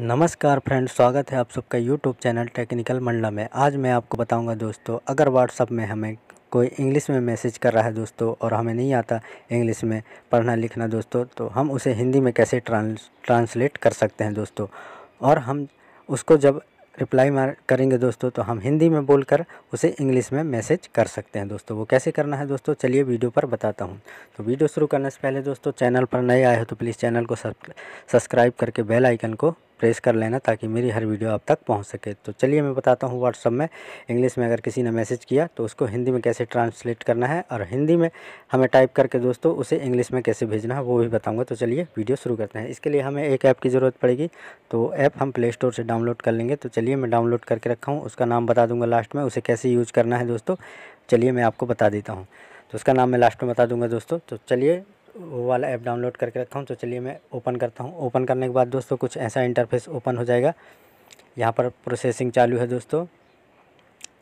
नमस्कार फ्रेंड स्वागत है आप सबका यूट्यूब चैनल टेक्निकल मंडला में आज मैं आपको बताऊंगा दोस्तों अगर व्हाट्सअप में हमें कोई इंग्लिश में मैसेज कर रहा है दोस्तों और हमें नहीं आता इंग्लिश में पढ़ना लिखना दोस्तों तो हम उसे हिंदी में कैसे ट्रांस ट्रांसलेट कर सकते हैं दोस्तों और हम उसको जब रिप्लाई मार करेंगे दोस्तों तो हम हिंदी में बोलकर उसे इंग्लिश में मैसेज कर सकते हैं दोस्तों वो कैसे करना है दोस्तों चलिए वीडियो पर बताता हूँ तो वीडियो शुरू करने से पहले दोस्तों चैनल पर नए आए हो तो प्लीज़ चैनल को सब्सक्राइब करके बेल आइकन को प्रेस कर लेना ताकि मेरी हर वीडियो आप तक पहुंच सके तो चलिए मैं बताता हूं व्हाट्सअप में इंग्लिश में अगर किसी ने मैसेज किया तो उसको हिंदी में कैसे ट्रांसलेट करना है और हिंदी में हमें टाइप करके दोस्तों उसे इंग्लिश में कैसे भेजना है वो भी बताऊँगा तो चलिए वीडियो शुरू करते हैं इसके लिए हमें एक ऐप की ज़रूरत पड़ेगी तो ऐप हम प्ले स्टोर से डाउनलोड कर लेंगे तो चलिए मैं डाउनलोड करके रखा हूँ उसका नाम बता दूँगा लास्ट में उसे कैसे यूज़ करना है दोस्तों चलिए मैं आपको बता देता हूँ तो उसका नाम मैं लास्ट में बता दूंगा दोस्तों तो चलिए वो वाला ऐप डाउनलोड करके रखा हूँ तो चलिए मैं ओपन करता हूँ ओपन करने के बाद दोस्तों कुछ ऐसा इंटरफेस ओपन हो जाएगा यहाँ पर प्रोसेसिंग चालू है दोस्तों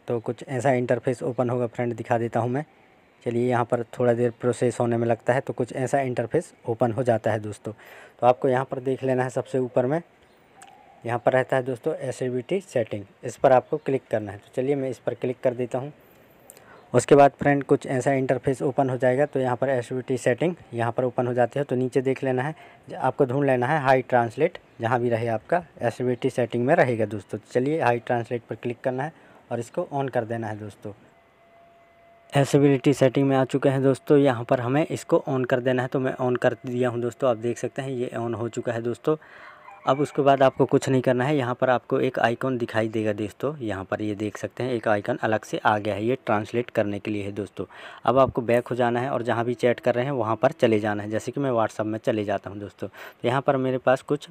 तो कुछ ऐसा इंटरफेस ओपन होगा फ्रेंड दिखा देता हूँ मैं चलिए यहाँ पर थोड़ा देर प्रोसेस होने में लगता है तो कुछ ऐसा इंटरफेस ओपन हो जाता है दोस्तों तो आपको यहाँ पर देख लेना है सबसे ऊपर में यहाँ पर रहता है दोस्तों एसिडिटी सेटिंग इस पर आपको क्लिक करना है तो चलिए मैं इस पर क्लिक कर देता हूँ उसके बाद फ्रेंड कुछ ऐसा इंटरफेस ओपन हो जाएगा तो यहाँ पर एस सेटिंग यहाँ पर ओपन हो जाती है तो नीचे देख लेना है आपको ढूंढ लेना है हाई ट्रांसलेट जहाँ भी रहे आपका एस सेटिंग में रहेगा दोस्तों चलिए हाई ट्रांसलेट पर क्लिक करना है और इसको ऑन कर देना है दोस्तों एसेबिलिटी सेटिंग में आ चुके हैं दोस्तों यहाँ पर हमें इसको ऑन कर देना है तो मैं ऑन कर दिया हूँ दोस्तों आप देख सकते हैं ये ऑन हो चुका है दोस्तों अब उसके बाद आपको कुछ नहीं करना है यहाँ पर आपको एक आइकॉन दिखाई देगा दोस्तों यहाँ पर ये देख सकते हैं एक आइकॉन अलग से आ गया है ये ट्रांसलेट करने के लिए है दोस्तों अब आपको बैक हो जाना है और जहाँ भी चैट कर रहे हैं वहाँ पर चले जाना है जैसे कि मैं व्हाट्सअप में चले जाता हूँ दोस्तों तो यहाँ पर मेरे पास कुछ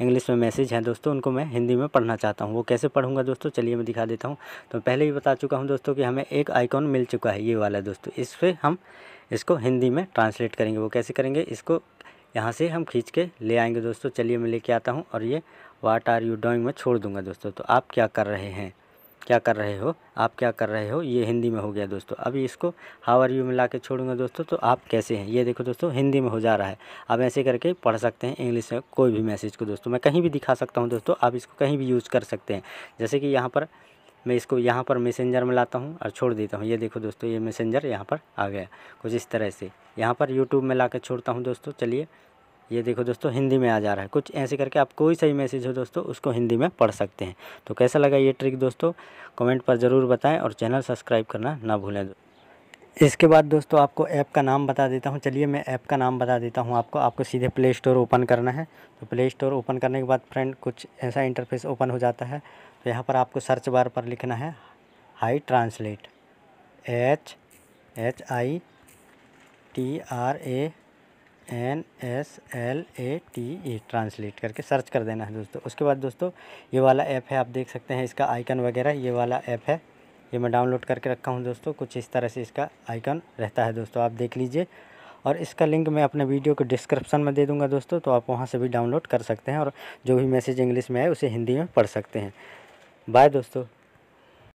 इंग्लिश में मैसेज हैं दोस्तों उनको मैं हिंदी में पढ़ना चाहता हूँ वो कैसे पढ़ूँगा दोस्तों चलिए मैं दिखा देता हूँ तो पहले ही बता चुका हूँ दोस्तों कि हमें एक आइकॉन मिल चुका है ये वाला दोस्तों इस पर हम इसको हिंदी में ट्रांसलेट करेंगे वो कैसे करेंगे इसको यहाँ से हम खींच के ले आएंगे दोस्तों चलिए मैं लेके आता हूँ और ये वाट आर यू ड्राॅइंग में छोड़ दूंगा दोस्तों तो आप क्या कर रहे हैं क्या कर रहे हो आप क्या कर रहे हो ये हिंदी में हो गया दोस्तों अभी इसको हाउ आर यू में ला के छोड़ूंगा दोस्तों तो आप कैसे हैं ये देखो दोस्तों हिंदी में हो जा रहा है आप ऐसे करके पढ़ सकते हैं इंग्लिश में कोई भी मैसेज को दोस्तों मैं कहीं भी दिखा सकता हूँ दोस्तों आप इसको कहीं भी यूज़ कर सकते हैं जैसे कि यहाँ पर मैं इसको यहाँ पर मैसेंजर में लाता हूँ और छोड़ देता हूँ ये देखो दोस्तों ये मैसेंजर यहाँ पर आ गया कुछ इस तरह से यहाँ पर यूट्यूब में ला छोड़ता हूँ दोस्तों चलिए ये देखो दोस्तों हिंदी में आ जा रहा है कुछ ऐसे करके आप कोई सही मैसेज हो दोस्तों उसको हिंदी में पढ़ सकते हैं तो कैसा लगा ये ट्रिक दोस्तों कमेंट पर ज़रूर बताएं और चैनल सब्सक्राइब करना ना भूलें इसके बाद दोस्तों आपको ऐप का नाम बता देता हूँ चलिए मैं ऐप का नाम बता देता हूँ आपको आपको सीधे प्ले स्टोर ओपन करना है तो प्ले स्टोर ओपन करने के बाद फ्रेंड कुछ ऐसा इंटरफेस ओपन हो जाता है तो यहाँ पर आपको सर्च बार पर लिखना है hi translate H H I T R A N S L A T E translate करके सर्च कर देना है दोस्तों उसके बाद दोस्तों ये वाला ऐप है आप देख सकते हैं इसका आइकन वगैरह ये वाला ऐप है ये मैं डाउनलोड करके रखा हूँ दोस्तों कुछ इस तरह से इसका आइकन रहता है दोस्तों आप देख लीजिए और इसका लिंक मैं अपने वीडियो के डिस्क्रिप्शन में दे दूँगा दोस्तों तो आप वहाँ से भी डाउनलोड कर सकते हैं और जो भी मैसेज इंग्लिश में आए उसे हिंदी में पढ़ सकते हैं बाय दोस्तों